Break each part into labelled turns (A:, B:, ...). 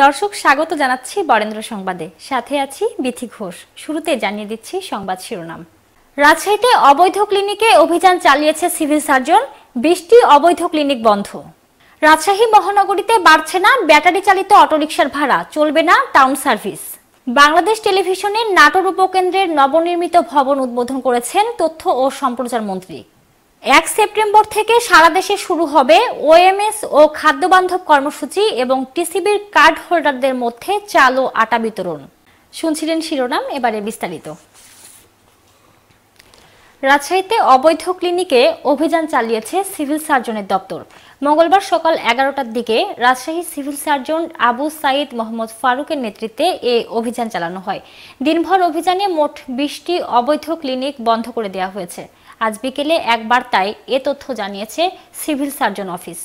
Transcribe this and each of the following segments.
A: দর্শক স্বাগত জানাচ্ছি বরেন্দ্র সংবাদে সাথে আছি বিথি ঘোষ শুরুতে জানিয়ে দিচ্ছি সংবাদ শিরোনাম রাজশাহীতে অবৈধ ক্লিনিকে অভিযান চালিয়েছে সিভিল সার্জন বিশটি অবৈধ ক্লিনিক বন্ধ রাজশাহী মহানগরীতে বাড়ছে না ব্যাটারি চালিত অটোরিকশার ভাড়া চলবে না টাউন সার্ভিস বাংলাদেশ টেলিভিশনের নাটোর উপকেন্দ্রের নবনির্মিত ভবন উদ্বোধন করেছেন তথ্য ও সম্প্রচার মন্ত্রী এক সেপ্টেম্বর থেকে সারা দেশে শুরু হবে ওএমএস ও খাদ্যবান্ধব কর্মসূচি এবং টিসিবির কার্ড হোল্ডারদের মধ্যে চাল ও আটা বিতরণ শুনছিলেন শিরোনাম এবারে বিস্তারিত রাজশাহীতে অবৈধ ক্লিনিকে অভিযান চালিয়েছে সিভিল সার্জনের দপ্তর মঙ্গলবার সকাল এগারোটার দিকে রাজশাহী সিভিল সার্জন আবু সাইদ মোহাম্মদ ফারুকের নেতৃত্বে এ অভিযান চালানো হয় দিনভর অভিযানে মোট বিশটি অবৈধ ক্লিনিক বন্ধ করে দেওয়া হয়েছে আজ বিকেলে এক বার্তায় এ তথ্য জানিয়েছে সিভিল সার্জন অফিস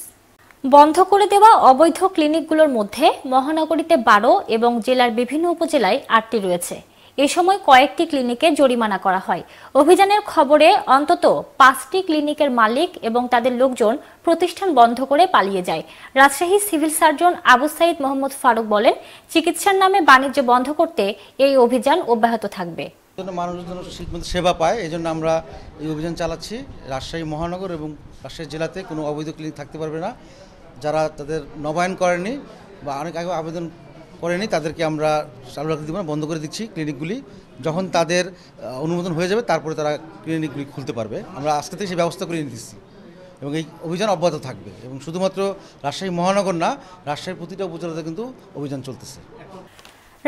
A: বন্ধ করে দেওয়া অবৈধ ক্লিনিকগুলোর মধ্যে মহানগরীতে বারো এবং জেলার বিভিন্ন উপজেলায় আটটি রয়েছে এ সময় কয়েকটি ক্লিনিকে জরিমানা করা হয় অভিযানের খবরে অন্তত পাঁচটি ক্লিনিকের মালিক এবং তাদের লোকজন প্রতিষ্ঠান বন্ধ করে পালিয়ে যায় রাজশাহী সিভিল সার্জন আবু সাইদ মোহাম্মদ ফারুক বলেন চিকিৎসার নামে বাণিজ্য বন্ধ করতে এই অভিযান অব্যাহত থাকবে জন্য
B: মানুষজন শিল্প সেবা পায় এই জন্য আমরা এই অভিযান চালাচ্ছি রাজশাহী মহানগর এবং রাজশাহী জেলাতে কোনো অবৈধ ক্লিনিক থাকতে পারবে না যারা তাদের নবায়ন করেনি বা অনেক আগে আবেদন করেনি তাদেরকে আমরা চালু রাখতে দিব না বন্ধ করে দিচ্ছি ক্লিনিকগুলি যখন তাদের অনুমোদন হয়ে যাবে তারপরে তারা ক্লিনিকগুলি খুলতে পারবে আমরা আজকে থেকে সেই ব্যবস্থা করে নিতেছি এবং এই অভিযান অব্যাহত থাকবে এবং শুধুমাত্র রাজশাহী মহানগর না রাজশাহীর প্রতিটা উপজেলাতে কিন্তু অভিযান চলতেছে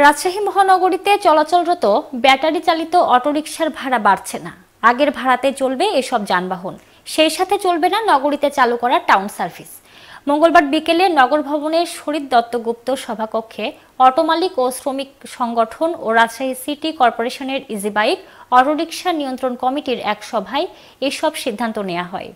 A: রাজশাহী মহানগরীতে চলাচলরত ব্যাটারি চালিত অটোরিকশার ভাড়া বাড়ছে না আগের ভাড়াতে চলবে এসব যানবাহন সেই সাথে চলবে না নগরীতে চালু করা টাউন সার্ভিস মঙ্গলবার বিকেলে নগর ভবনের শরীর দত্তগুপ্ত সভাকক্ষে অটো মালিক ও শ্রমিক সংগঠন ও রাজশাহী সিটি কর্পোরেশনের ইজিবাইক অটোরিকশা নিয়ন্ত্রণ কমিটির এক সভায় এসব সিদ্ধান্ত নেওয়া হয়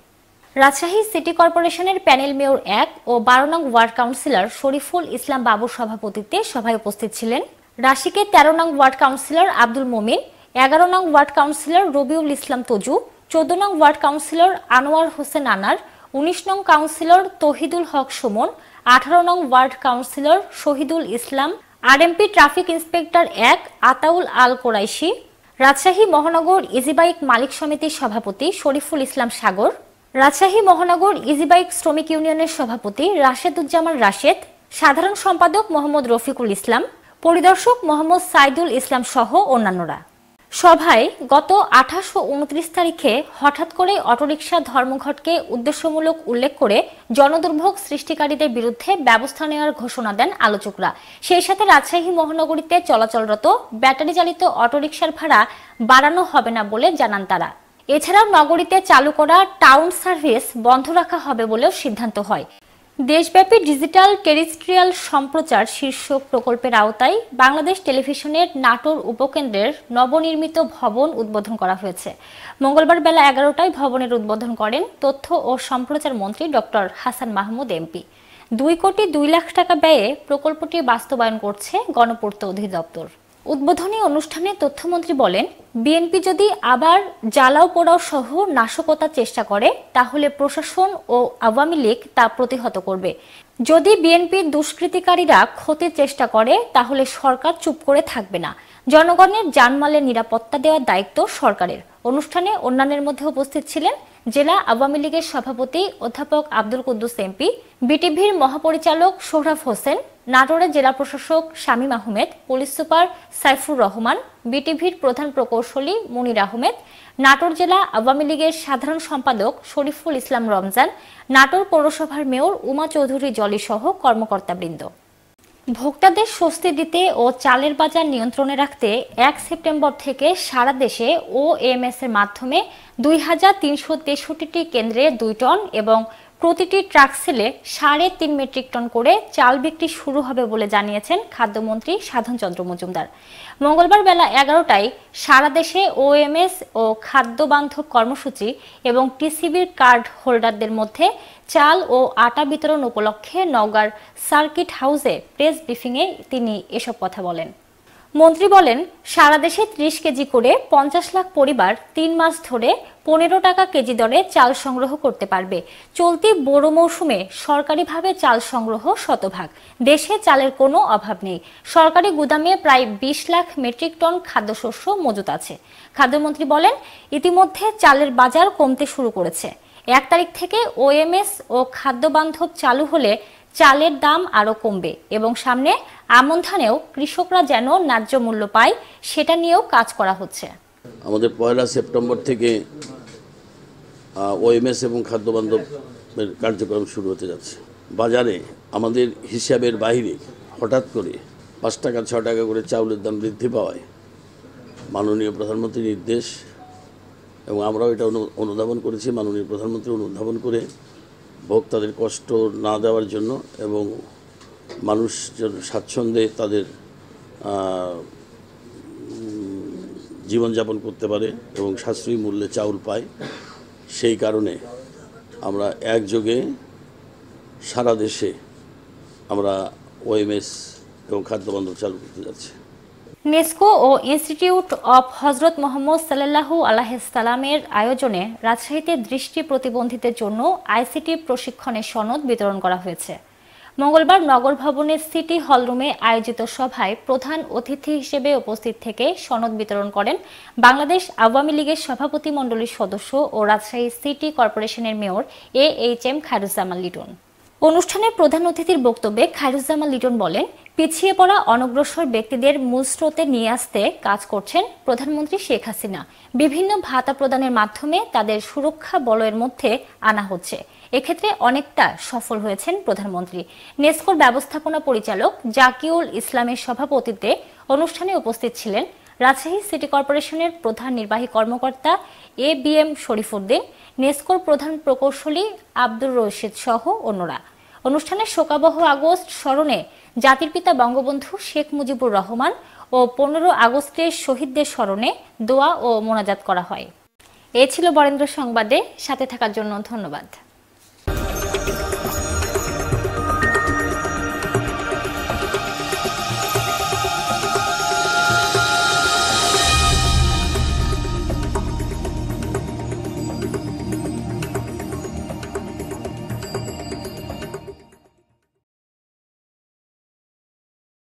A: রাজশাহী সিটি কর্পোরেশনের প্যানেল মেয়র এক ও বারো নং ওয়ার্ড কাউন্সিলর শরীফুল ইসলাম বাবুর সভাপতিত্বে সভায় উপস্থিত ছিলেন রাশিকে তেরো নং ওয়ার্ড কাউন্সিলর আব্দুল মোমিন এগারো নং ওয়ার্ড কাউন্সিলর রবিউল ইসলাম তজু চোদ্দ নং ওয়ার্ড কাউন্সিলর আনোয়ার হোসেন আনার উনিশ নং কাউন্সিলর তহিদুল হক সুমন আঠারো নং ward councillor Shahidul Islam RMP traffic inspector এক আতাউল আল কোরাইশি রাজশাহী মহানগর ইজিবাইক মালিক সমিতির সভাপতি শরীফুল ইসলাম সাগর রাজশাহী মহানগর ইজিবাইক শ্রমিক ইউনিয়নের সভাপতি রাশেদুজ্জামান রাশেদ সাধারণ সম্পাদক মোহাম্মদ রফিকুল ইসলাম পরিদর্শক মোহাম্মদ সাইদুল ইসলাম সহ অন্যান্যরা সভায় গত আঠাশ ও উনত্রিশ তারিখে হঠাৎ করে অটোরিকশা ধর্মঘটকে উদ্দেশ্যমূলক উল্লেখ করে জনদুর্ভোগ সৃষ্টিকারীদের বিরুদ্ধে ব্যবস্থা নেওয়ার ঘোষণা দেন আলোচকরা সেই সাথে রাজশাহী মহানগরীতে চলাচলরত ব্যাটারি চালিত অটোরিকশার ভাড়া বাড়ানো হবে না বলে জানান তারা এছাড়াও নগরীতে চালু করা টাউন সার্ভিস বন্ধ রাখা হবে বলেও সিদ্ধান্ত হয় দেশব্যাপী ডিজিটাল টেরিস্ট্রিয়াল সম্প্রচার শীর্ষক প্রকল্পের আওতায় বাংলাদেশ টেলিভিশনের নাটোর উপকেন্দ্রের নবনির্মিত ভবন উদ্বোধন করা হয়েছে মঙ্গলবার বেলা এগারোটায় ভবনের উদ্বোধন করেন তথ্য ও সম্প্রচার মন্ত্রী ডক্টর হাসান মাহমুদ এমপি দুই কোটি দুই লাখ টাকা ব্যয়ে প্রকল্পটি বাস্তবায়ন করছে গণপূর্ত অধিদপ্তর উদ্বোধনী অনুষ্ঠানে তথ্যমন্ত্রী বলেন বিএনপি যদি আবার জ্বালাও পোড়াও সহ নাশকতার চেষ্টা করে তাহলে প্রশাসন ও আওয়ামী লীগ তা প্রতিহত করবে যদি বিএনপির দুষ্কৃতিকারীরা ক্ষতির চেষ্টা করে তাহলে সরকার চুপ করে থাকবে না জনগণের জানমালের নিরাপত্তা দেওয়ার দায়িত্ব সরকারের অনুষ্ঠানে অন্যান্যের মধ্যে উপস্থিত ছিলেন জেলা আওয়ামী লীগের সভাপতি অধ্যাপক আব্দুল কুদ্দুস এমপি বিটিভির মহাপরিচালক সৌরভ হোসেন নাটোরের জেলা প্রশাসক শামীম আহমেদ পুলিশ সুপার সাইফুর রহমান বিটিভির প্রধান প্রকৌশলী মনির আহমেদ নাটোর জেলা আওয়ামী লীগের সাধারণ সম্পাদক শরীফুল ইসলাম রমজান নাটোর পৌরসভার মেয়র উমা চৌধুরী জলি সহ কর্মকর্তাবৃন্দ ভোক্তাদের স্বস্তি দিতে ও চালের বাজার নিয়ন্ত্রণে রাখতে এক সেপ্টেম্বর থেকে সারা দেশে ওএমএস এর মাধ্যমে দুই হাজার তিনশো তেষট্টিটি কেন্দ্রে দুই টন এবং প্রতিটি ট্রাক সেলে সাড়ে তিন মেট্রিক টন করে চাল বিক্রি শুরু হবে বলে জানিয়েছেন খাদ্যমন্ত্রী সাধনচন্দ্র মজুমদার মঙ্গলবার বেলা এগারোটায় সারা দেশে ওএমএস ও খাদ্য বান্ধব কর্মসূচি এবং টিসিবির কার্ড হোল্ডারদের মধ্যে চাল ও আটা বিতরণ উপলক্ষে নওগাঁর সার্কিট হাউসে প্রেস ব্রিফিংয়ে তিনি এসব কথা বলেন মন্ত্রী বলেন সারা দেশে ত্রিশ কেজি করে পঞ্চাশ লাখ পরিবার তিন মাস ধরে পনেরো টাকা কেজি দরে চাল সংগ্রহ করতে পারবে চলতি বড় মৌসুমে সরকারিভাবে চাল সংগ্রহ শতভাগ দেশে চালের কোনো অভাব নেই সরকারি গুদামে প্রায় ২০ লাখ মেট্রিক টন খাদ্যশস্য মজুত আছে খাদ্যমন্ত্রী বলেন ইতিমধ্যে চালের বাজার কমতে শুরু করেছে এক তারিখ থেকে ওএমএস ও খাদ্যবান্ধব চালু হলে চালের দাম আরও কমবে এবং সামনে আমন ধানেও কৃষকরা যেন ন্যায্য মূল্য পায় সেটা নিয়েও কাজ করা হচ্ছে
B: আমাদের পয়লা সেপ্টেম্বর থেকে ওএমএস এবং বান্ধবের কার্যক্রম শুরু হতে যাচ্ছে বাজারে আমাদের হিসাবের বাইরে হঠাৎ করে পাঁচ টাকা ছ টাকা করে চাউলের দাম বৃদ্ধি পাওয়ায় মাননীয় প্রধানমন্ত্রীর নির্দেশ এবং আমরাও এটা অনুধাবন করেছি মাননীয় প্রধানমন্ত্রী অনুধাবন করে ভোক্তাদের কষ্ট না দেওয়ার জন্য এবং মানুষ যেন স্বাচ্ছন্দ্যে তাদের জীবনযাপন করতে পারে এবং সাশ্রয়ী মূল্যে চাউল পায় সেই কারণে আমরা একযোগে সারা দেশে আমরা ওএমএস এবং খাদ্যবন্ধন চালু করতে যাচ্ছি
A: নেস্কো ও ইনস্টিটিউট অব হজরত মোহাম্মদ সাল্লাহু আলাহিসাল্লামের আয়োজনে রাজশাহীতে দৃষ্টি প্রতিবন্ধীদের জন্য আইসিটি প্রশিক্ষণের সনদ বিতরণ করা হয়েছে মঙ্গলবার নগর ভবনের সিটি হলরুমে আয়োজিত সভায় প্রধান অতিথি হিসেবে উপস্থিত থেকে সনদ বিতরণ করেন বাংলাদেশ আওয়ামী লীগের সভাপতিমণ্ডলীর সদস্য ও রাজশাহী সিটি কর্পোরেশনের mayor A H M Khairuzzaman Liton অনুষ্ঠানে প্রধান অতিথির বক্তব্যে খায়রুজ্জামান লিটন বলেন পিছিয়ে পড়া অনগ্রসর ব্যক্তিদের মূল স্রোতে নিয়ে আসতে কাজ করছেন প্রধানমন্ত্রী শেখ হাসিনা বিভিন্ন ভাতা প্রদানের মাধ্যমে তাদের সুরক্ষা বলয়ের মধ্যে আনা হচ্ছে এক্ষেত্রে অনেকটা সফল হয়েছেন প্রধানমন্ত্রী নেস্কোর ব্যবস্থাপনা পরিচালক জাকিউল ইসলামের সভাপতিত্বে অনুষ্ঠানে উপস্থিত ছিলেন রাজশাহী সিটি কর্পোরেশনের প্রধান নির্বাহী কর্মকর্তা এ বি এম উদ্দিন নেস্কোর প্রধান প্রকৌশলী আব্দুর রশিদ সহ অন্যরা অনুষ্ঠানে শোকাবহ আগস্ট স্মরণে জাতির পিতা বঙ্গবন্ধু শেখ মুজিবুর রহমান ও পনেরো আগস্টের শহীদদের স্মরণে দোয়া ও মোনাজাত করা হয় এ ছিল বরেন্দ্র সংবাদে সাথে থাকার জন্য ধন্যবাদ